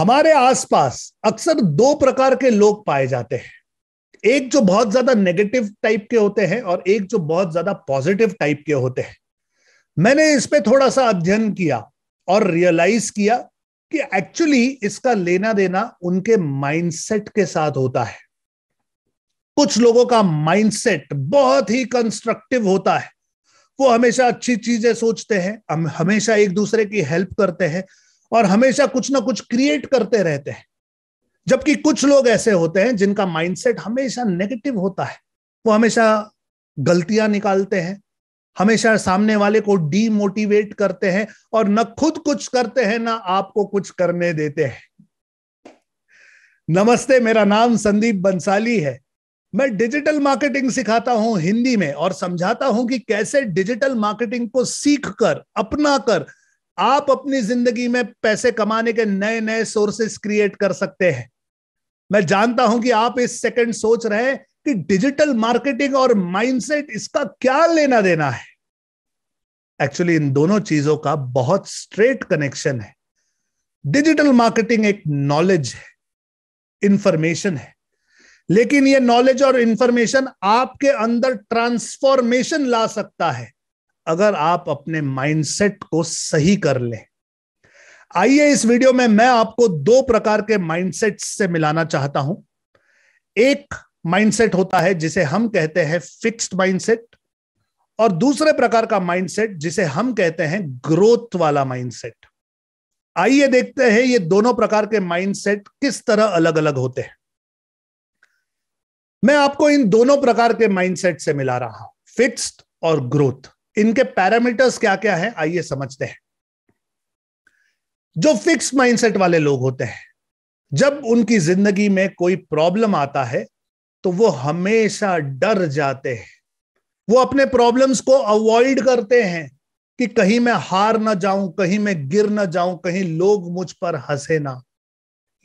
हमारे आसपास अक्सर दो प्रकार के लोग पाए जाते हैं एक जो बहुत ज्यादा नेगेटिव टाइप के होते हैं और एक जो बहुत ज्यादा पॉजिटिव टाइप के होते हैं मैंने इस पे थोड़ा सा अध्ययन किया और रियलाइज किया कि एक्चुअली इसका लेना देना उनके माइंडसेट के साथ होता है कुछ लोगों का माइंडसेट बहुत ही कंस्ट्रक्टिव होता है वो हमेशा अच्छी चीजें सोचते हैं हमेशा एक दूसरे की हेल्प करते हैं और हमेशा कुछ ना कुछ क्रिएट करते रहते हैं जबकि कुछ लोग ऐसे होते हैं जिनका माइंडसेट हमेशा नेगेटिव होता है वो हमेशा गलतियां निकालते हैं हमेशा सामने वाले को डीमोटिवेट करते हैं और न खुद कुछ करते हैं ना आपको कुछ करने देते हैं नमस्ते मेरा नाम संदीप बंसाली है मैं डिजिटल मार्केटिंग सिखाता हूं हिंदी में और समझाता हूं कि कैसे डिजिटल मार्केटिंग को सीख कर अपना कर आप अपनी जिंदगी में पैसे कमाने के नए नए सोर्सेस क्रिएट कर सकते हैं मैं जानता हूं कि आप इस सेकंड सोच रहे हैं कि डिजिटल मार्केटिंग और माइंडसेट इसका क्या लेना देना है एक्चुअली इन दोनों चीजों का बहुत स्ट्रेट कनेक्शन है डिजिटल मार्केटिंग एक नॉलेज है इंफॉर्मेशन है लेकिन यह नॉलेज और इंफॉर्मेशन आपके अंदर ट्रांसफॉर्मेशन ला सकता है अगर आप अपने माइंडसेट को सही कर लें आइए इस वीडियो में मैं आपको दो प्रकार के माइंडसेट से मिलाना चाहता हूं एक माइंडसेट होता है जिसे हम कहते हैं फिक्स्ड माइंडसेट और दूसरे प्रकार का माइंडसेट जिसे हम कहते हैं ग्रोथ वाला माइंडसेट आइए देखते हैं ये दोनों प्रकार के माइंडसेट किस तरह अलग अलग होते हैं मैं आपको इन दोनों प्रकार के माइंडसेट से मिला रहा हूं फिक्स्ड और ग्रोथ इनके पैरामीटर्स क्या क्या है आइए समझते हैं जो फिक्स माइंडसेट वाले लोग होते हैं जब उनकी जिंदगी में कोई प्रॉब्लम आता है तो वो हमेशा डर जाते हैं वो अपने प्रॉब्लम्स को अवॉइड करते हैं कि कहीं मैं हार ना जाऊं कहीं मैं गिर ना जाऊं कहीं लोग मुझ पर हंसे ना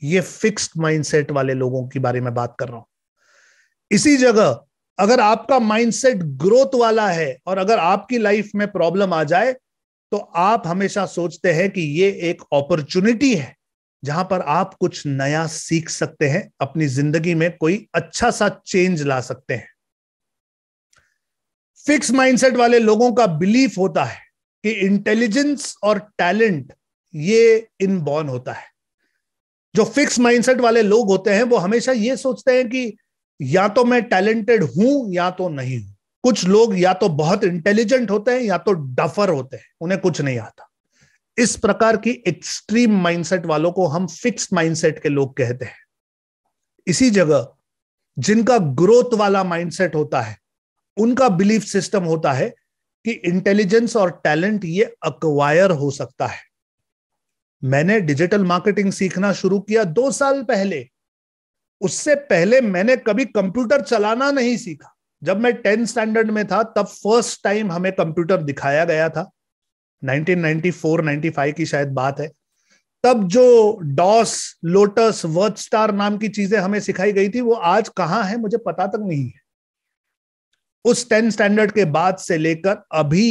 ये फिक्स्ड माइंडसेट वाले लोगों के बारे में बात कर रहा हूं इसी जगह अगर आपका माइंडसेट ग्रोथ वाला है और अगर आपकी लाइफ में प्रॉब्लम आ जाए तो आप हमेशा सोचते हैं कि ये एक अपॉर्चुनिटी है जहां पर आप कुछ नया सीख सकते हैं अपनी जिंदगी में कोई अच्छा सा चेंज ला सकते हैं फिक्स माइंडसेट वाले लोगों का बिलीफ होता है कि इंटेलिजेंस और टैलेंट ये इनबॉर्न होता है जो फिक्स माइंडसेट वाले लोग होते हैं वो हमेशा ये सोचते हैं कि या तो मैं टैलेंटेड हूं या तो नहीं हूं कुछ लोग या तो बहुत इंटेलिजेंट होते हैं या तो डफर होते हैं उन्हें कुछ नहीं आता इस प्रकार की एक्सट्रीम माइंडसेट वालों को हम फिक्स माइंडसेट के लोग कहते हैं इसी जगह जिनका ग्रोथ वाला माइंडसेट होता है उनका बिलीफ सिस्टम होता है कि इंटेलिजेंस और टैलेंट ये अक्वायर हो सकता है मैंने डिजिटल मार्केटिंग सीखना शुरू किया दो साल पहले उससे पहले मैंने कभी कंप्यूटर चलाना नहीं सीखा जब मैं टेंथ स्टैंडर्ड में था तब फर्स्ट टाइम हमें कंप्यूटर दिखाया गया था 1994-95 की शायद बात है तब जो डॉस लोटस वर्थ स्टार नाम की चीजें हमें सिखाई गई थी वो आज कहाँ है मुझे पता तक नहीं है उस टेंथ स्टैंडर्ड के बाद से लेकर अभी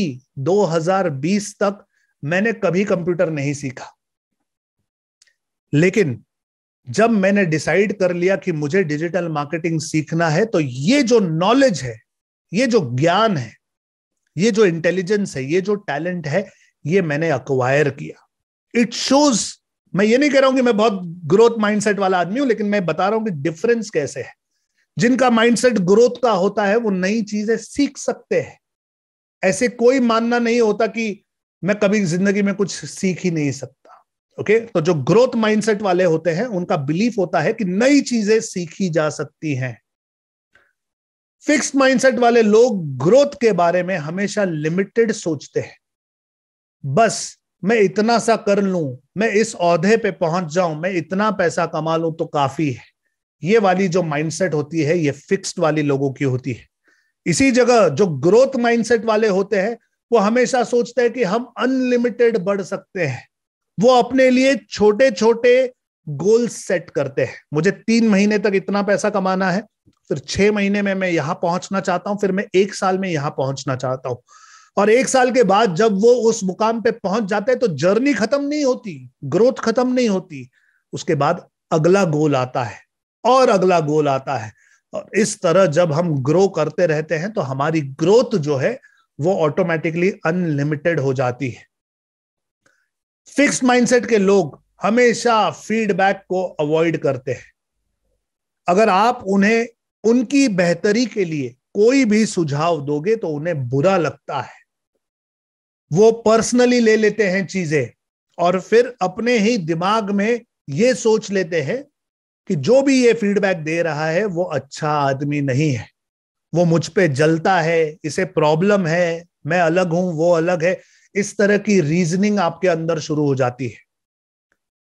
2020 तक मैंने कभी कंप्यूटर नहीं सीखा लेकिन जब मैंने डिसाइड कर लिया कि मुझे डिजिटल मार्केटिंग सीखना है तो ये जो नॉलेज है ये जो ज्ञान है ये जो इंटेलिजेंस है ये जो टैलेंट है ये मैंने अक्वायर किया इट शोज मैं ये नहीं कह रहा हूं कि मैं बहुत ग्रोथ माइंडसेट वाला आदमी हूं लेकिन मैं बता रहा हूं कि डिफरेंस कैसे है जिनका माइंडसेट ग्रोथ का होता है वो नई चीजें सीख सकते हैं ऐसे कोई मानना नहीं होता कि मैं कभी जिंदगी में कुछ सीख ही नहीं सकता ओके तो जो ग्रोथ माइंडसेट वाले होते हैं उनका बिलीफ होता है कि नई चीजें सीखी जा सकती हैं फिक्स माइंडसेट वाले लोग ग्रोथ के बारे में हमेशा लिमिटेड सोचते हैं बस मैं इतना सा कर लूं मैं इस औहदे पे पहुंच जाऊं मैं इतना पैसा कमा लूं तो काफी है ये वाली जो माइंडसेट होती है ये फिक्स्ड वाली लोगों की होती है इसी जगह जो ग्रोथ माइंडसेट वाले होते हैं वो हमेशा सोचते हैं कि हम अनलिमिटेड बढ़ सकते हैं वो अपने लिए छोटे छोटे गोल सेट करते हैं मुझे तीन महीने तक इतना पैसा कमाना है फिर छह महीने में मैं यहां पहुंचना चाहता हूं फिर मैं एक साल में यहां पहुंचना चाहता हूं और एक साल के बाद जब वो उस मुकाम पे पहुंच जाते हैं तो जर्नी खत्म नहीं होती ग्रोथ खत्म नहीं होती उसके बाद अगला गोल आता है और अगला गोल आता है और इस तरह जब हम ग्रो करते रहते हैं तो हमारी ग्रोथ जो है वो ऑटोमेटिकली अनलिमिटेड हो जाती है फिक्स माइंडसेट के लोग हमेशा फीडबैक को अवॉइड करते हैं अगर आप उन्हें उनकी बेहतरी के लिए कोई भी सुझाव दोगे तो उन्हें बुरा लगता है वो पर्सनली ले लेते हैं चीजें और फिर अपने ही दिमाग में ये सोच लेते हैं कि जो भी ये फीडबैक दे रहा है वो अच्छा आदमी नहीं है वो मुझ पे जलता है इसे प्रॉब्लम है मैं अलग हूं वो अलग है इस तरह की रीजनिंग आपके अंदर शुरू हो जाती है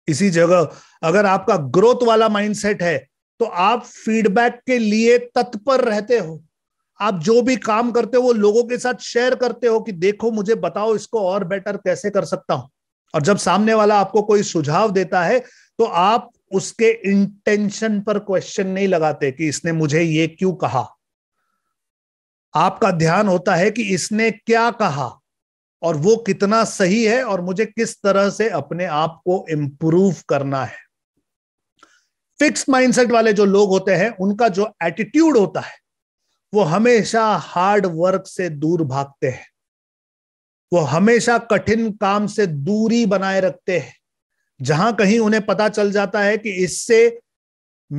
इसी जगह अगर आपका ग्रोथ वाला माइंडसेट है तो आप फीडबैक के लिए तत्पर रहते हो आप जो भी काम करते हो वो लोगों के साथ शेयर करते हो कि देखो मुझे बताओ इसको और बेटर कैसे कर सकता हूं और जब सामने वाला आपको कोई सुझाव देता है तो आप उसके इंटेंशन पर क्वेश्चन नहीं लगाते कि इसने मुझे ये क्यों कहा आपका ध्यान होता है कि इसने क्या कहा और वो कितना सही है और मुझे किस तरह से अपने आप को इम्प्रूव करना है फिक्स माइंडसेट वाले जो लोग होते हैं उनका जो एटीट्यूड होता है वो हमेशा हार्ड वर्क से दूर भागते हैं वो हमेशा कठिन काम से दूरी बनाए रखते हैं जहां कहीं उन्हें पता चल जाता है कि इससे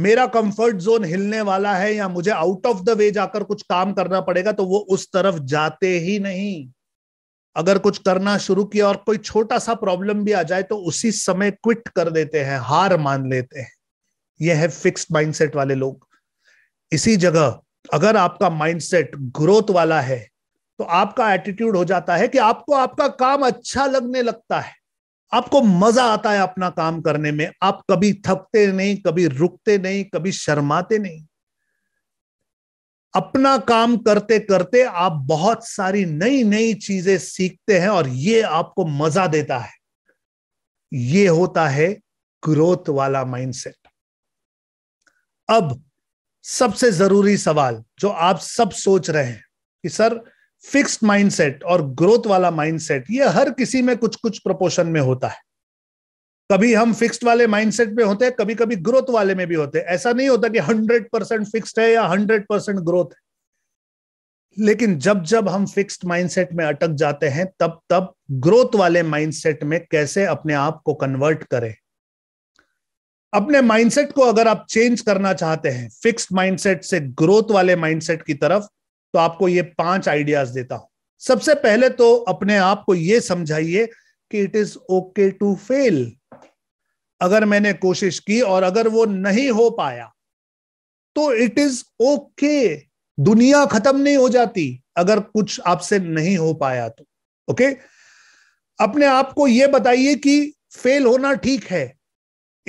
मेरा कंफर्ट जोन हिलने वाला है या मुझे आउट ऑफ द वे जाकर कुछ काम करना पड़ेगा तो वो उस तरफ जाते ही नहीं अगर कुछ करना शुरू किया और कोई छोटा सा प्रॉब्लम भी आ जाए तो उसी समय क्विट कर देते हैं हार मान लेते हैं यह है फिक्स्ड माइंडसेट वाले लोग इसी जगह अगर आपका माइंडसेट ग्रोथ वाला है तो आपका एटीट्यूड हो जाता है कि आपको आपका काम अच्छा लगने लगता है आपको मजा आता है अपना काम करने में आप कभी थकते नहीं कभी रुकते नहीं कभी शर्माते नहीं अपना काम करते करते आप बहुत सारी नई नई चीजें सीखते हैं और ये आपको मजा देता है ये होता है ग्रोथ वाला माइंडसेट अब सबसे जरूरी सवाल जो आप सब सोच रहे हैं कि सर फिक्स्ड माइंडसेट और ग्रोथ वाला माइंडसेट ये हर किसी में कुछ कुछ प्रपोशन में होता है कभी हम फिक्स्ड वाले माइंडसेट पे होते हैं कभी कभी ग्रोथ वाले में भी होते हैं ऐसा नहीं होता कि हंड्रेड परसेंट फिक्स्ड है या हंड्रेड परसेंट ग्रोथ है लेकिन जब जब हम फिक्स्ड माइंडसेट में अटक जाते हैं तब तब ग्रोथ वाले माइंडसेट में कैसे अपने आप को कन्वर्ट करें अपने माइंडसेट को अगर आप चेंज करना चाहते हैं फिक्स्ड माइंडसेट से ग्रोथ वाले माइंडसेट की तरफ तो आपको ये पांच आइडियाज देता हूं सबसे पहले तो अपने आप को ये समझाइए कि it is okay to fail अगर मैंने कोशिश की और अगर वो नहीं हो पाया तो इट इज ओके दुनिया खत्म नहीं हो जाती अगर कुछ आपसे नहीं हो पाया तो ओके अपने आप को यह बताइए कि फेल होना ठीक है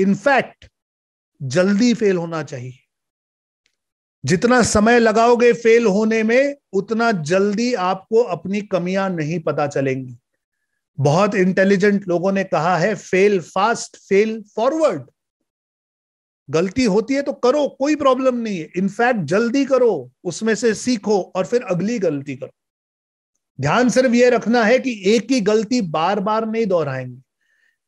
इनफैक्ट जल्दी फेल होना चाहिए जितना समय लगाओगे फेल होने में उतना जल्दी आपको अपनी कमियां नहीं पता चलेंगी बहुत इंटेलिजेंट लोगों ने कहा है फेल फास्ट फेल फॉरवर्ड गलती होती है तो करो कोई प्रॉब्लम नहीं है इनफैक्ट जल्दी करो उसमें से सीखो और फिर अगली गलती करो ध्यान सिर्फ यह रखना है कि एक ही गलती बार बार नहीं दोहराएंगे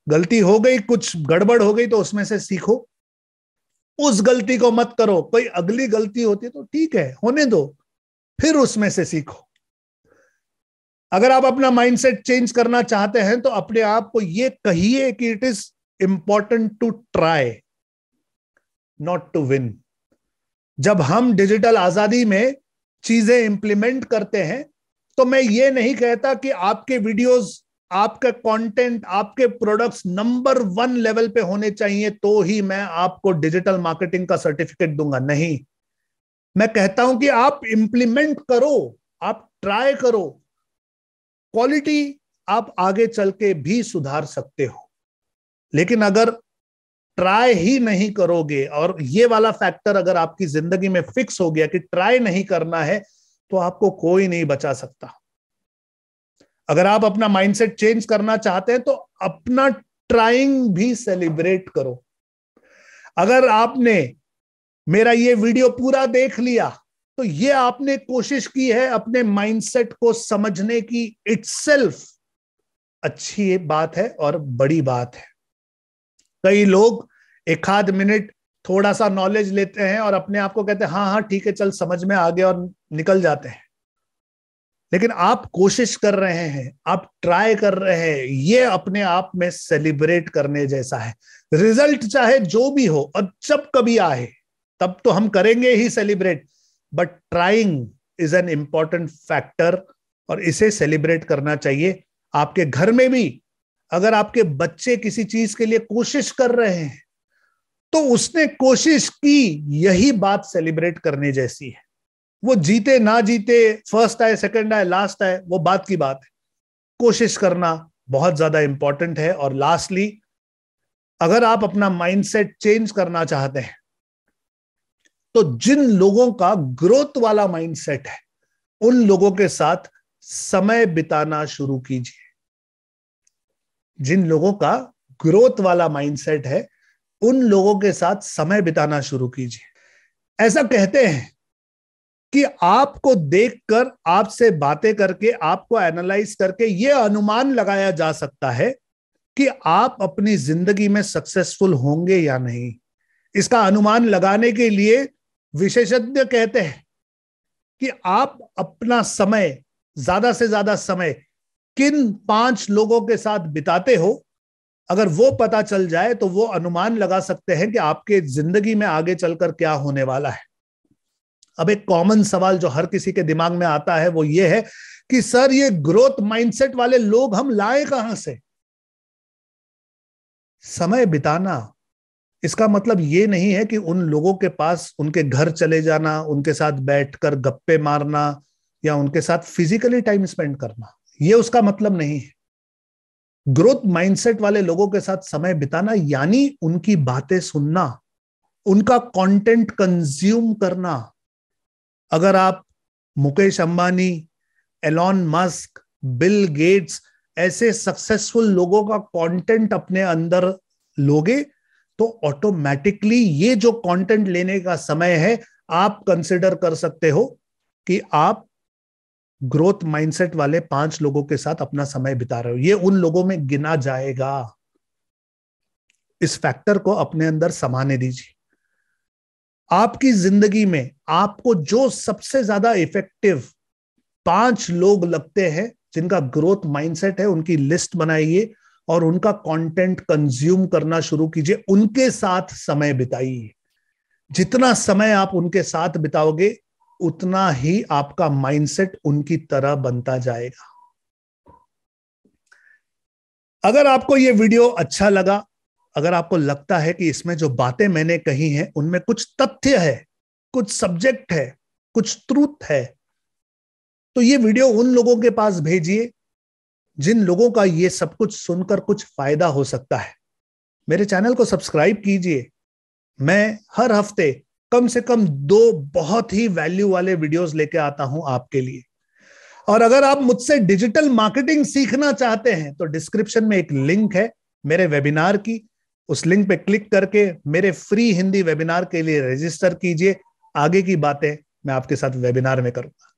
गलती हो गई कुछ गड़बड़ हो गई तो उसमें से सीखो उस गलती को मत करो कोई अगली गलती होती है तो ठीक है होने दो फिर उसमें से सीखो अगर आप अपना माइंडसेट चेंज करना चाहते हैं तो अपने आप को ये कहिए कि it is important to try not to win जब हम डिजिटल आजादी में चीजें इंप्लीमेंट करते हैं तो मैं ये नहीं कहता कि आपके वीडियोस आपका कंटेंट आपके प्रोडक्ट्स नंबर वन लेवल पे होने चाहिए तो ही मैं आपको डिजिटल मार्केटिंग का सर्टिफिकेट दूंगा नहीं मैं कहता हूं कि आप इंप्लीमेंट करो आप ट्राई करो क्वालिटी आप आगे चल के भी सुधार सकते हो लेकिन अगर ट्राई ही नहीं करोगे और ये वाला फैक्टर अगर आपकी जिंदगी में फिक्स हो गया कि ट्राई नहीं करना है तो आपको कोई नहीं बचा सकता अगर आप अपना माइंडसेट चेंज करना चाहते हैं तो अपना ट्राइंग भी सेलिब्रेट करो अगर आपने मेरा ये वीडियो पूरा देख लिया तो ये आपने कोशिश की है अपने माइंडसेट को समझने की इट्सल्फ अच्छी बात है और बड़ी बात है कई लोग एक आध मिनट थोड़ा सा नॉलेज लेते हैं और अपने आप को कहते हैं हाँ हाँ ठीक है चल समझ में आ गया और निकल जाते हैं लेकिन आप कोशिश कर रहे हैं आप ट्राई कर रहे हैं ये अपने आप में सेलिब्रेट करने जैसा है रिजल्ट चाहे जो भी हो और जब कभी आए तब तो हम करेंगे ही celebrate but trying is an important factor और इसे सेलिब्रेट करना चाहिए आपके घर में भी अगर आपके बच्चे किसी चीज के लिए कोशिश कर रहे हैं तो उसने कोशिश की यही बात सेलिब्रेट करने जैसी है वो जीते ना जीते फर्स्ट आए सेकंड आए लास्ट आए वो बात की बात है कोशिश करना बहुत ज्यादा इंपॉर्टेंट है और लास्टली अगर आप अपना माइंडसेट चेंज करना चाहते हैं तो जिन लोगों का ग्रोथ वाला माइंडसेट है उन लोगों के साथ समय बिताना शुरू कीजिए जिन लोगों का ग्रोथ वाला माइंडसेट है उन लोगों के साथ समय बिताना शुरू कीजिए ऐसा कहते हैं कि आपको देखकर आपसे बातें करके आपको एनालाइज करके यह अनुमान लगाया जा सकता है कि आप अपनी जिंदगी में सक्सेसफुल होंगे या नहीं इसका अनुमान लगाने के लिए विशेषज्ञ कहते हैं कि आप अपना समय ज्यादा से ज्यादा समय किन पांच लोगों के साथ बिताते हो अगर वो पता चल जाए तो वो अनुमान लगा सकते हैं कि आपके जिंदगी में आगे चलकर क्या होने वाला है अब एक कॉमन सवाल जो हर किसी के दिमाग में आता है वो ये है कि सर ये ग्रोथ माइंडसेट वाले लोग हम लाए कहां से समय बिताना इसका मतलब ये नहीं है कि उन लोगों के पास उनके घर चले जाना उनके साथ बैठकर गप्पे मारना या उनके साथ फिजिकली टाइम स्पेंड करना ये उसका मतलब नहीं है ग्रोथ माइंडसेट वाले लोगों के साथ समय बिताना यानी उनकी बातें सुनना उनका कंटेंट कंज्यूम करना अगर आप Mukesh Ambani Elon Musk Bill Gates ऐसे सक्सेसफुल लोगों का कंटेंट अपने अंदर लोगे तो ऑटोमेटिकली ये जो कंटेंट लेने का समय है आप कंसिडर कर सकते हो कि आप ग्रोथ माइंडसेट वाले पांच लोगों के साथ अपना समय बिता रहे हो ये उन लोगों में गिना जाएगा इस फैक्टर को अपने अंदर समाने दीजिए आपकी जिंदगी में आपको जो सबसे ज्यादा इफेक्टिव पांच लोग लगते हैं जिनका ग्रोथ माइंडसेट है उनकी लिस्ट बनाइए और उनका कंटेंट कंज्यूम करना शुरू कीजिए उनके साथ समय बिताइए जितना समय आप उनके साथ बिताओगे उतना ही आपका माइंडसेट उनकी तरह बनता जाएगा अगर आपको ये वीडियो अच्छा लगा अगर आपको लगता है कि इसमें जो बातें मैंने कही हैं उनमें कुछ तथ्य है कुछ सब्जेक्ट है कुछ ट्रूथ है तो ये वीडियो उन लोगों के पास भेजिए जिन लोगों का ये सब कुछ सुनकर कुछ फायदा हो सकता है मेरे चैनल को सब्सक्राइब कीजिए मैं हर हफ्ते कम से कम दो बहुत ही वैल्यू वाले वीडियोस लेके आता हूं आपके लिए और अगर आप मुझसे डिजिटल मार्केटिंग सीखना चाहते हैं तो डिस्क्रिप्शन में एक लिंक है मेरे वेबिनार की उस लिंक पे क्लिक करके मेरे फ्री हिंदी वेबिनार के लिए रजिस्टर कीजिए आगे की बातें मैं आपके साथ वेबिनार में करूंगा